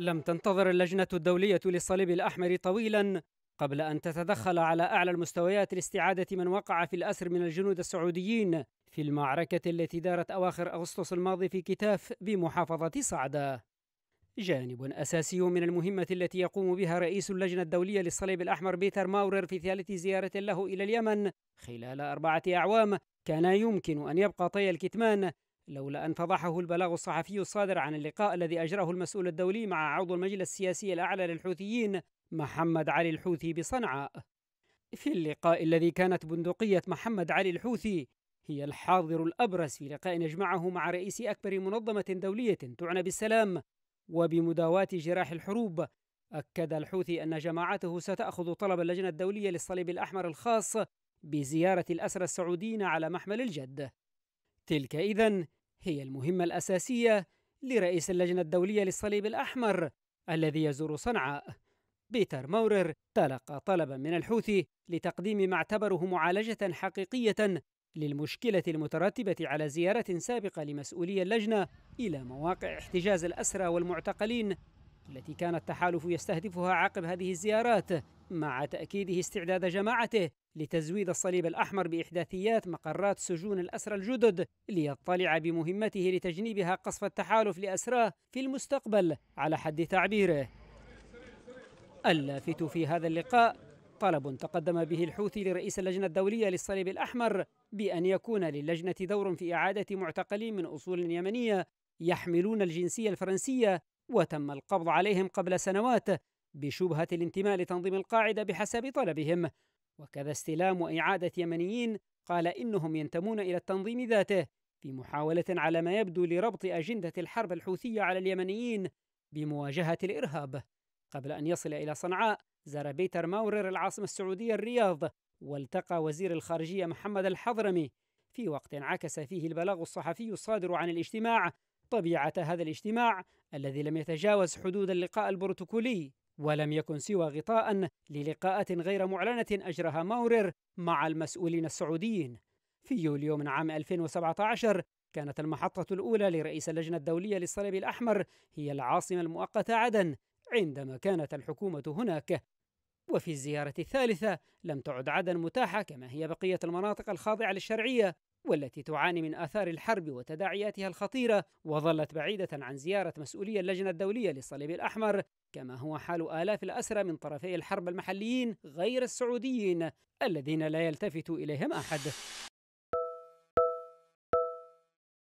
لم تنتظر اللجنة الدولية للصليب الأحمر طويلا قبل أن تتدخل على أعلى المستويات لاستعادة من وقع في الأسر من الجنود السعوديين في المعركة التي دارت أواخر أغسطس الماضي في كتاف بمحافظة صعدة. جانب أساسي من المهمة التي يقوم بها رئيس اللجنة الدولية للصليب الأحمر بيتر ماورر في ثالث زيارة له إلى اليمن خلال أربعة أعوام كان يمكن أن يبقى طي الكتمان لولا أن فضحه البلاغ الصحفي الصادر عن اللقاء الذي أجراه المسؤول الدولي مع عضو المجلس السياسي الأعلى للحوثيين محمد علي الحوثي بصنعاء. في اللقاء الذي كانت بندقية محمد علي الحوثي هي الحاضر الأبرز في لقاء يجمعه مع رئيس أكبر منظمة دولية تعنى بالسلام وبمداواة جراح الحروب أكد الحوثي أن جماعته ستأخذ طلب اللجنة الدولية للصليب الأحمر الخاص بزيارة الأسرى السعوديين على محمل الجد تلك إذن هي المهمة الأساسية لرئيس اللجنة الدولية للصليب الأحمر الذي يزور صنعاء بيتر مورر تلقى طلبا من الحوثي لتقديم ما اعتبره معالجة حقيقية للمشكلة المترتبة على زيارة سابقة لمسؤولي اللجنة إلى مواقع احتجاز الأسرى والمعتقلين التي كان التحالف يستهدفها عقب هذه الزيارات مع تأكيده استعداد جماعته لتزويد الصليب الأحمر بإحداثيات مقرات سجون الأسرى الجدد ليطلع بمهمته لتجنيبها قصف التحالف لأسراه في المستقبل على حد تعبيره اللافت في هذا اللقاء طلب تقدم به الحوثي لرئيس اللجنة الدولية للصليب الأحمر بأن يكون للجنة دور في إعادة معتقلين من أصول يمنية يحملون الجنسية الفرنسية وتم القبض عليهم قبل سنوات بشبهة الانتماء لتنظيم القاعدة بحسب طلبهم وكذا استلام وإعادة يمنيين قال إنهم ينتمون إلى التنظيم ذاته في محاولة على ما يبدو لربط أجندة الحرب الحوثية على اليمنيين بمواجهة الإرهاب قبل أن يصل إلى صنعاء زار بيتر ماورر العاصمة السعودية الرياض والتقى وزير الخارجية محمد الحضرمي في وقت عكس فيه البلاغ الصحفي الصادر عن الاجتماع طبيعة هذا الاجتماع الذي لم يتجاوز حدود اللقاء البروتوكولي ولم يكن سوى غطاء للقاءات غير معلنة أجرها ماورر مع المسؤولين السعوديين في يوليو من عام 2017 كانت المحطة الأولى لرئيس اللجنة الدولية للصليب الأحمر هي العاصمة المؤقتة عدن عندما كانت الحكومة هناك وفي الزيارة الثالثة لم تعد عدن متاحة كما هي بقية المناطق الخاضعة للشرعية والتي تعاني من آثار الحرب وتداعياتها الخطيرة وظلت بعيدة عن زيارة مسؤولي اللجنة الدولية للصليب الأحمر كما هو حال آلاف الأسرى من طرفي الحرب المحليين غير السعوديين الذين لا يلتفت إليهم أحد